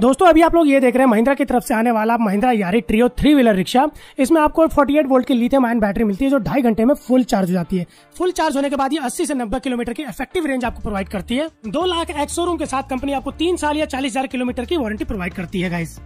दोस्तों अभी आप लोग ये देख रहे हैं महिंद्रा की तरफ से आने वाला महिंद्रा यारी ट्रियो थ्री व्हीलर रिक्शा इसमें आपको 48 वोल्ट की लिथियम आयन बैटरी मिलती है जो ढाई घंटे में फुल चार्ज हो जाती है फुल चार्ज होने के बाद ये 80 से 90 किलोमीटर की इफेक्टिव रेंज आपको प्रोवाइड करती है दो लाख एक्सोरूम के साथ कंपनी आपको तीन साल या चालीस किलोमीटर की वारंटी प्रोवाइड करती है गाइस